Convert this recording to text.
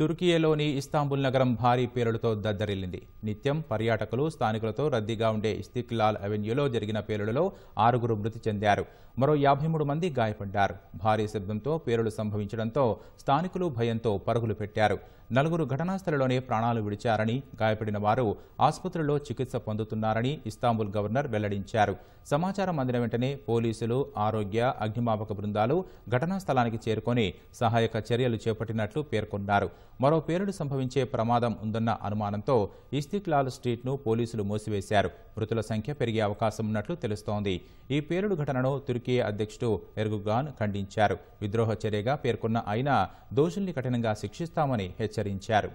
తుర్కీయలోని Istanbul నగరం భారీ పేలుడుతో దద్దరిల్లింది నిత్యం పర్యాటకులు స్థానికులతో రద్దీగా ఉండే ఇస్తిక్లాల్ అవెన్యూలో జరిగిన పేలుడులో ఆరుగురు మృతి చెందారు మరో యాభై మూడు మంది గాయపడ్డారు భారీ శబ్దంతో పేలుడు సంభవించడంతో స్థానికులు భయంతో పరుగులు పెట్టారు నలుగురు ఘటనాస్థలిలోనే ప్రాణాలు విడిచారని గాయపడిన వారు ఆసుపత్రిలో చికిత్స పొందుతున్నారని ఇస్తాంబుల్ గవర్నర్ వెల్లడించారు సమాచారం అందిన వెంటనే పోలీసులు ఆరోగ్య అగ్నిమాపక బృందాలు ఘటనా స్థలానికి చేరుకొని సహాయక చర్యలు చేపట్టినట్లు పేర్కొన్నారు మరో పేలుడు సంభవించే ప్రమాదం ఉందన్న అనుమానంతో ఇస్తిక్లాల్ స్ట్రీట్ను పోలీసులు మూసివేశారు మృతుల సంఖ్య పెరిగే అవకాశం ఉన్నట్లు తెలుస్తోంది ఈ పేలుడు ఘటనను తుర్కీ అధ్యక్షుడు ఎర్గుగాన్ ఖండించారు విద్రోహ చర్యగా పేర్కొన్న ఆయన దోషుల్ని కఠినంగా శిక్షిస్తామని హెచ్చరించారు